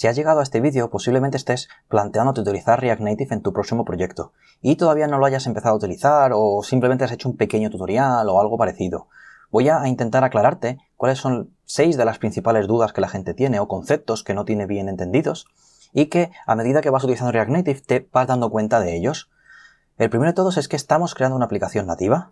Si has llegado a este vídeo, posiblemente estés planteándote utilizar React Native en tu próximo proyecto y todavía no lo hayas empezado a utilizar o simplemente has hecho un pequeño tutorial o algo parecido. Voy a intentar aclararte cuáles son seis de las principales dudas que la gente tiene o conceptos que no tiene bien entendidos y que a medida que vas utilizando React Native te vas dando cuenta de ellos. El primero de todos es que estamos creando una aplicación nativa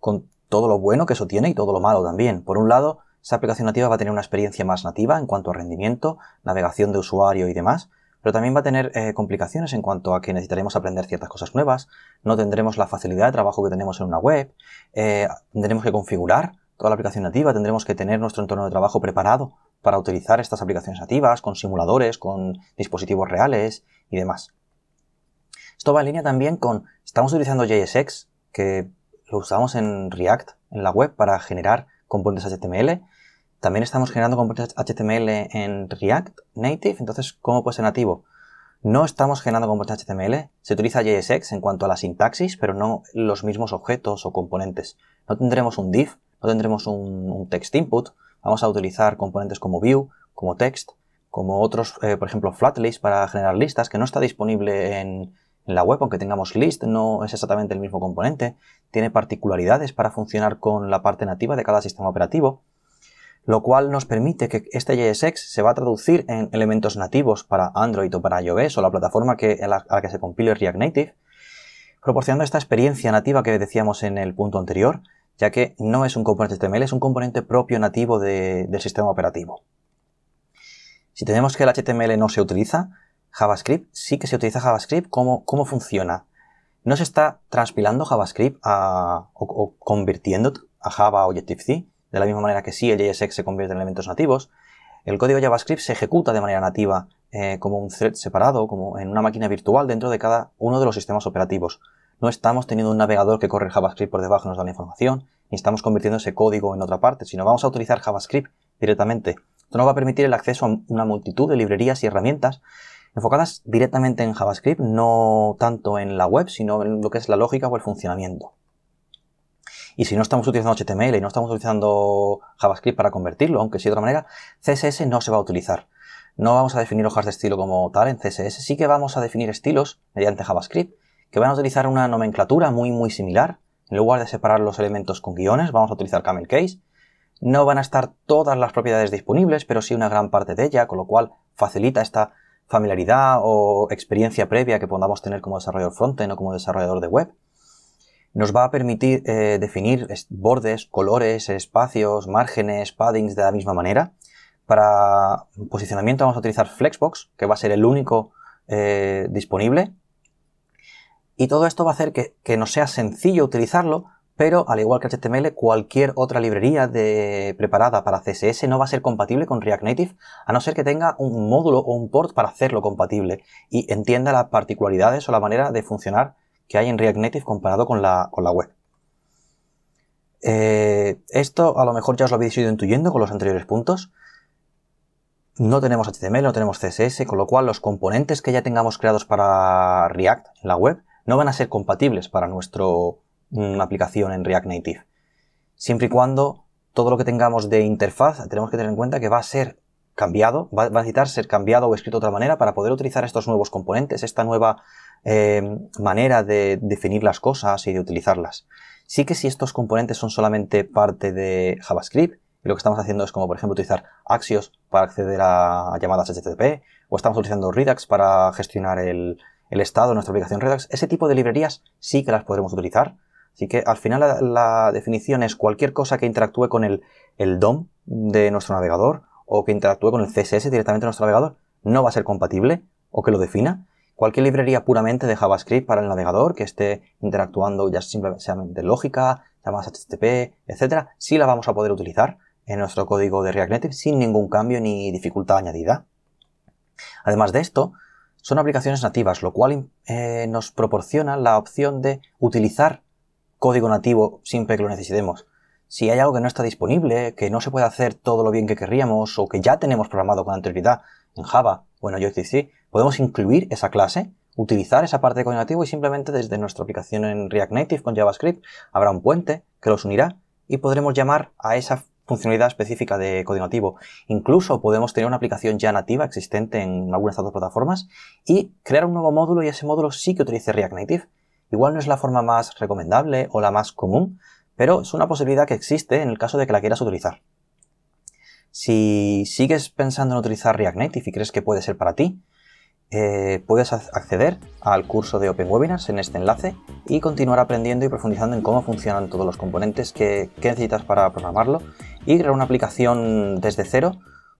con todo lo bueno que eso tiene y todo lo malo también. Por un lado, esa aplicación nativa va a tener una experiencia más nativa en cuanto a rendimiento, navegación de usuario y demás, pero también va a tener eh, complicaciones en cuanto a que necesitaremos aprender ciertas cosas nuevas, no tendremos la facilidad de trabajo que tenemos en una web, eh, tendremos que configurar toda la aplicación nativa, tendremos que tener nuestro entorno de trabajo preparado para utilizar estas aplicaciones nativas con simuladores, con dispositivos reales y demás. Esto va en línea también con, estamos utilizando JSX, que lo usamos en React, en la web, para generar componentes HTML, también estamos generando componentes HTML en React Native, entonces, ¿cómo puede ser nativo? No estamos generando componentes HTML, se utiliza JSX en cuanto a la sintaxis, pero no los mismos objetos o componentes. No tendremos un div, no tendremos un, text input, vamos a utilizar componentes como view, como text, como otros, eh, por ejemplo, flatlist para generar listas, que no está disponible en, en la web, aunque tengamos list, no es exactamente el mismo componente, tiene particularidades para funcionar con la parte nativa de cada sistema operativo lo cual nos permite que este JSX se va a traducir en elementos nativos para Android o para iOS o la plataforma que, a, la, que se compile React Native, proporcionando esta experiencia nativa que decíamos en el punto anterior, ya que no es un componente HTML, es un componente propio nativo del sistema operativo. Si tenemos que el HTML no se utiliza, JavaScript sí que se utiliza JavaScript, ¿cómo, cómo funciona? No se está transpilando JavaScript o, convirtiendo a Java o Objective-C, de la misma manera que si el JSX se convierte en elementos nativos. El código JavaScript se ejecuta de manera nativa eh, como un thread separado, como en una máquina virtual dentro de cada uno de los sistemas operativos. No estamos teniendo un navegador que corre JavaScript por debajo y nos da la información, ni estamos convirtiendo ese código en otra parte, sino vamos a utilizar JavaScript directamente. Esto nos va a permitir el acceso a una multitud de librerías y herramientas enfocadas directamente en JavaScript, no tanto en la web, sino en lo que es la lógica o el funcionamiento. Y si no estamos utilizando HTML y no estamos utilizando JavaScript para convertirlo, aunque sí de otra manera, CSS no se va a utilizar. No vamos a definir hojas de estilo como tal en CSS, sí que vamos a definir estilos mediante JavaScript, que van a utilizar una nomenclatura muy muy similar. En lugar de separar los elementos con guiones, vamos a utilizar camel case. No van a estar todas las propiedades disponibles, pero sí una gran parte de ella, con lo cual facilita esta familiaridad o experiencia previa que podamos tener como desarrollador frontend o como desarrollador de web nos va a permitir eh, definir bordes, colores, espacios, márgenes, paddings de la misma manera. Para posicionamiento vamos a utilizar Flexbox, que va a ser el único eh, disponible. Y todo esto va a hacer que, nos sea sencillo utilizarlo, pero al igual que HTML, cualquier otra librería de, preparada para CSS no va a ser compatible con React Native, a no ser que tenga un módulo o un port para hacerlo compatible y entienda las particularidades o la manera de funcionar que hay en React Native comparado con la, la web. Eh, esto a lo mejor ya os lo habéis ido intuyendo con los anteriores puntos. No tenemos HTML, no tenemos CSS, con lo cual los componentes que ya tengamos creados para React en la web no van a ser compatibles para nuestra mm, aplicación en React Native. Siempre y cuando todo lo que tengamos de interfaz tenemos que tener en cuenta que va a ser cambiado, va a necesitar ser cambiado o escrito de otra manera para poder utilizar estos nuevos componentes, esta nueva eh, manera de definir las cosas y de utilizarlas. Sí que si estos componentes son solamente parte de JavaScript, y lo que estamos haciendo es como por ejemplo utilizar Axios para acceder a llamadas HTTP, o estamos utilizando Redux para gestionar el, estado de nuestra aplicación Redux, ese tipo de librerías sí que las podremos utilizar. Así que al final la, definición es cualquier cosa que interactúe con el, el DOM de nuestro navegador o que interactúe con el CSS directamente de nuestro navegador, no va a ser compatible o que lo defina. Cualquier librería puramente de JavaScript para el navegador que esté interactuando ya simplemente lógica, llamadas HTTP, etcétera, sí la vamos a poder utilizar en nuestro código de React Native sin ningún cambio ni dificultad añadida. Además de esto, son aplicaciones nativas, lo cual eh, nos proporciona la opción de utilizar código nativo siempre que lo necesitemos. Si hay algo que no está disponible, que no se puede hacer todo lo bien que querríamos o que ya tenemos programado con anterioridad en Java o en JSTC, podemos incluir esa clase, utilizar esa parte de código nativo y simplemente desde nuestra aplicación en React Native con JavaScript habrá un puente que los unirá y podremos llamar a esa funcionalidad específica de código nativo. Incluso podemos tener una aplicación ya nativa existente en algunas de estas dos plataformas y crear un nuevo módulo y ese módulo sí que utilice React Native. Igual no es la forma más recomendable o la más común, pero es una posibilidad que existe en el caso de que la quieras utilizar. Si sigues pensando en utilizar React Native y crees que puede ser para ti, eh, puedes acceder al curso de Open Webinars en este enlace y continuar aprendiendo y profundizando en cómo funcionan todos los componentes que necesitas para programarlo y crear una aplicación desde cero